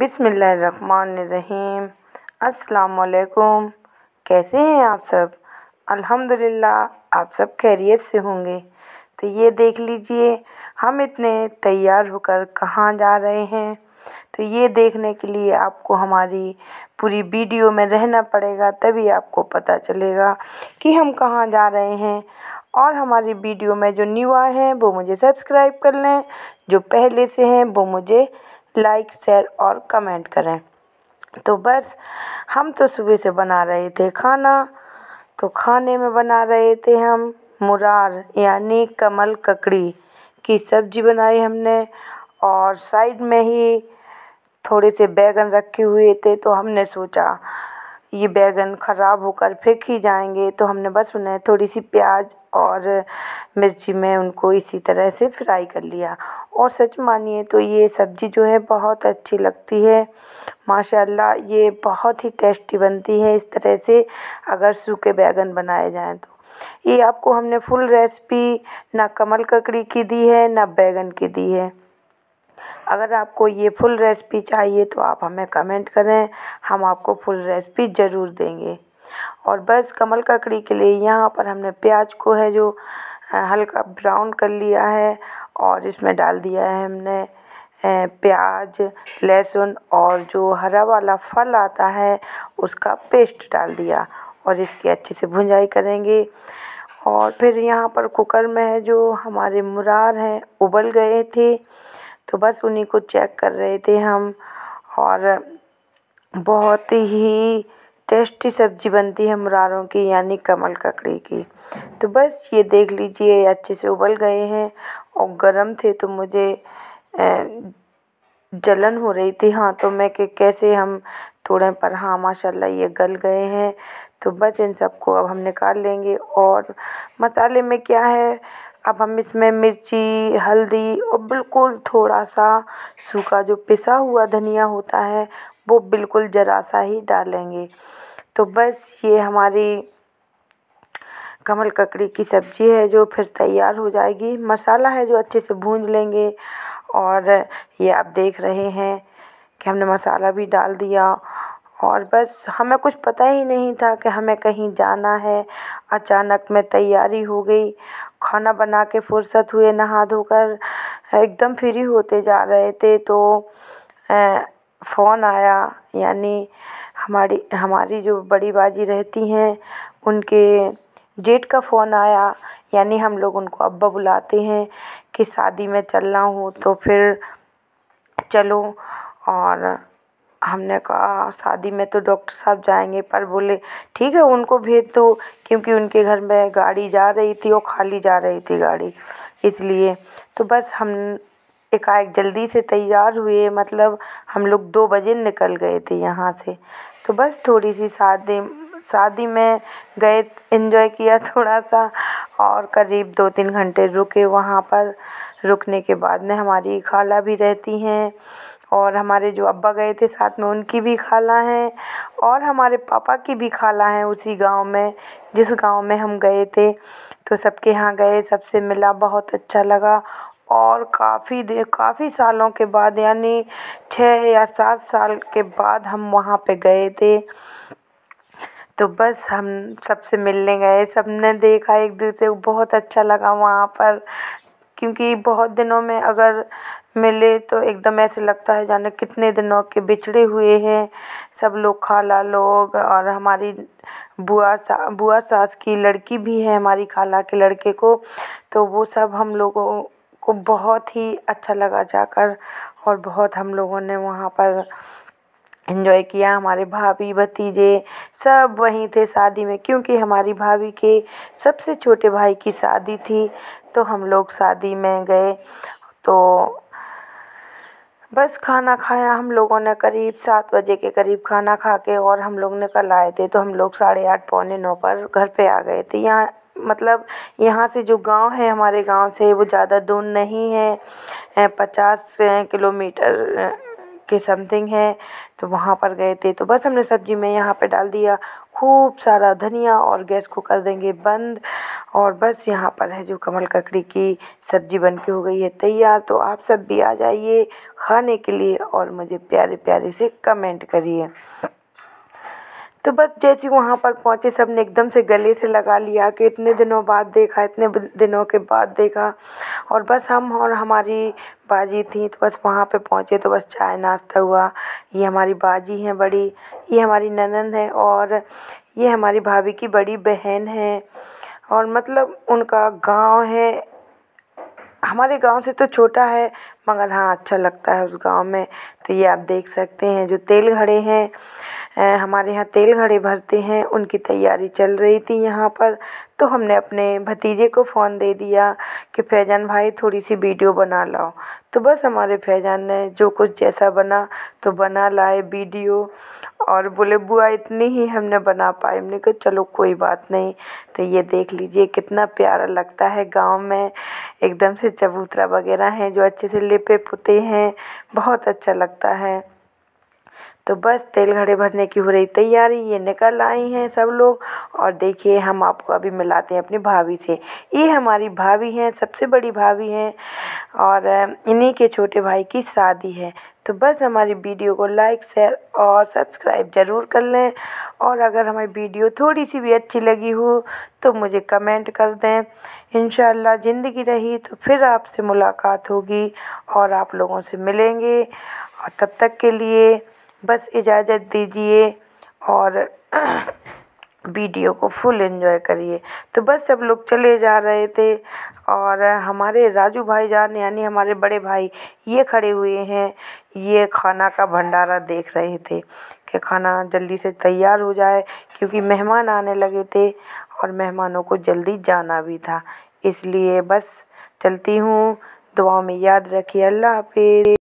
बिसमीम अस्सलाम कैसे हैं आप सब अल्हम्दुलिल्लाह आप सब खैरियत से होंगे तो ये देख लीजिए हम इतने तैयार होकर कहाँ जा रहे हैं तो ये देखने के लिए आपको हमारी पूरी वीडियो में रहना पड़ेगा तभी आपको पता चलेगा कि हम कहाँ जा रहे हैं और हमारी वीडियो में जो न्यू आए हैं वो मुझे सब्सक्राइब कर लें जो पहले से हैं वो मुझे लाइक शेयर और कमेंट करें तो बस हम तो सुबह से बना रहे थे खाना तो खाने में बना रहे थे हम मुरार यानी कमल ककड़ी की सब्जी बनाई हमने और साइड में ही थोड़े से बैगन रखे हुए थे तो हमने सोचा ये बैगन ख़राब होकर फेंक ही जाएंगे तो हमने बस उन्हें थोड़ी सी प्याज और मिर्ची में उनको इसी तरह से फ्राई कर लिया और सच मानिए तो ये सब्ज़ी जो है बहुत अच्छी लगती है माशाल्लाह ये बहुत ही टेस्टी बनती है इस तरह से अगर सूखे बैगन बनाए जाएँ तो ये आपको हमने फुल रेसिपी ना कमल ककड़ी की दी है ना बैगन की दी है अगर आपको ये फुल रेसिपी चाहिए तो आप हमें कमेंट करें हम आपको फुल रेसिपी ज़रूर देंगे और बस कमल ककड़ी के लिए यहाँ पर हमने प्याज को है जो हल्का ब्राउन कर लिया है और इसमें डाल दिया है हमने प्याज लहसुन और जो हरा वाला फल आता है उसका पेस्ट डाल दिया और इसकी अच्छे से भुंजाई करेंगे और फिर यहाँ पर कुकर में है जो हमारे मुरार हैं उबल गए थे तो बस उन्हीं को चेक कर रहे थे हम और बहुत ही टेस्टी सब्ज़ी बनती है मुरारों की यानी कमल ककड़ी की तो बस ये देख लीजिए अच्छे से उबल गए हैं और गर्म थे तो मुझे जलन हो रही थी हाँ तो मैं कि कैसे हम थोड़े पर हाँ माशाल्लाह ये गल गए हैं तो बस इन सबको अब हम निकाल लेंगे और मसाले में क्या है अब हम इसमें मिर्ची हल्दी और बिल्कुल थोड़ा सा सूखा जो पिसा हुआ धनिया होता है वो बिल्कुल ज़रा सा ही डालेंगे तो बस ये हमारी कमल ककड़ी की सब्ज़ी है जो फिर तैयार हो जाएगी मसाला है जो अच्छे से भून लेंगे और ये आप देख रहे हैं कि हमने मसाला भी डाल दिया और बस हमें कुछ पता ही नहीं था कि हमें कहीं जाना है अचानक में तैयारी हो गई खाना बना के फुर्सत हुए नहा धोकर एकदम फ्री होते जा रहे थे तो फ़ोन आया यानी हमारी हमारी जो बड़ी बाजी रहती हैं उनके जेठ का फ़ोन आया यानी हम लोग उनको अब्बा बुलाते हैं कि शादी में चलना हो तो फिर चलो और हमने कहा हाँ, शादी में तो डॉक्टर साहब जाएंगे पर बोले ठीक है उनको भेज दो क्योंकि उनके घर में गाड़ी जा रही थी और खाली जा रही थी गाड़ी इसलिए तो बस हम एकाएक जल्दी से तैयार हुए मतलब हम लोग दो बजे निकल गए थे यहाँ से तो बस थोड़ी सी शादी शादी में गए इन्जॉय किया थोड़ा सा और करीब दो तीन घंटे रुके वहाँ पर रुकने के बाद में हमारी खाला भी रहती हैं और हमारे जो अब्बा गए थे साथ में उनकी भी खाला हैं और हमारे पापा की भी खाला हैं उसी गाँव में जिस गाँव में हम गए थे तो सबके यहाँ गए सबसे मिला बहुत अच्छा लगा और काफ़ी देर काफ़ी सालों के बाद यानी छः या सात साल के बाद हम वहाँ पे गए थे तो बस हम सबसे मिलने गए सबने देखा एक दूसरे को बहुत अच्छा लगा वहाँ पर क्योंकि बहुत दिनों में अगर मिले तो एकदम ऐसे लगता है जाने कितने दिनों के बिछड़े हुए हैं सब लोग खाला लोग और हमारी बुआ सा बुआ सास की लड़की भी है हमारी खाला के लड़के को तो वो सब हम लोगों को बहुत ही अच्छा लगा जाकर और बहुत हम लोगों ने वहाँ पर इन्जॉय किया हमारे भाभी भतीजे सब वहीं थे शादी में क्योंकि हमारी भाभी के सबसे छोटे भाई की शादी थी तो हम लोग शादी में गए तो बस खाना खाया हम लोगों ने करीब सात बजे के करीब खाना खा के और हम लोग निकल आए थे तो हम लोग साढ़े आठ पौने नौ पर घर पे आ गए थे यहाँ मतलब यहाँ से जो गांव है हमारे गांव से वो ज़्यादा दूर नहीं है पचास किलोमीटर के समथिंग है तो वहाँ पर गए थे तो बस हमने सब्जी में यहाँ पे डाल दिया खूब सारा धनिया और गैस को कर देंगे बंद और बस यहाँ पर है जो कमल ककड़ी की सब्जी बन के हो गई है तैयार तो आप सब भी आ जाइए खाने के लिए और मुझे प्यारे प्यारे से कमेंट करिए तो बस जैसे वहाँ पर पहुँचे सब ने एकदम से गले से लगा लिया कि इतने दिनों बाद देखा इतने दिनों के बाद देखा और बस हम और हमारी बाजी थी तो बस वहाँ पे पहुँचे तो बस चाय नाश्ता हुआ ये हमारी बाजी हैं बड़ी ये हमारी ननंद है और ये हमारी भाभी की बड़ी बहन है और मतलब उनका गाँव है हमारे गाँव से तो छोटा है मगर हाँ अच्छा लगता है उस गाँव में तो ये आप देख सकते हैं जो तेल घड़े हैं हमारे यहाँ तेल घड़े भरते हैं उनकी तैयारी चल रही थी यहाँ पर तो हमने अपने भतीजे को फ़ोन दे दिया कि फैजान भाई थोड़ी सी वीडियो बना लाओ तो बस हमारे फैजान ने जो कुछ जैसा बना तो बना लाए वीडियो और बोले बुआ इतनी ही हमने बना पाए हमने कहा चलो कोई बात नहीं तो ये देख लीजिए कितना प्यारा लगता है गाँव में एकदम से चबूतरा वगैरह हैं जो अच्छे से लिपे पुते हैं बहुत अच्छा लगता है तो बस तेल घड़े भरने की हो रही तैयारी ये निकल आई हैं सब लोग और देखिए हम आपको अभी मिलाते हैं अपनी भाभी से ये हमारी भाभी हैं सबसे बड़ी भाभी हैं और इन्हीं के छोटे भाई की शादी है तो बस हमारी वीडियो को लाइक शेयर और सब्सक्राइब ज़रूर कर लें और अगर हमारी वीडियो थोड़ी सी भी अच्छी लगी हो तो मुझे कमेंट कर दें इन ज़िंदगी रही तो फिर आपसे मुलाकात होगी और आप लोगों से मिलेंगे और तब तक के लिए बस इजाज़त दीजिए और वीडियो को फुल एंजॉय करिए तो बस सब लोग चले जा रहे थे और हमारे राजू भाई जान यानी हमारे बड़े भाई ये खड़े हुए हैं ये खाना का भंडारा देख रहे थे कि खाना जल्दी से तैयार हो जाए क्योंकि मेहमान आने लगे थे और मेहमानों को जल्दी जाना भी था इसलिए बस चलती हूँ दुआ में याद रखिए अल्लाह हाफि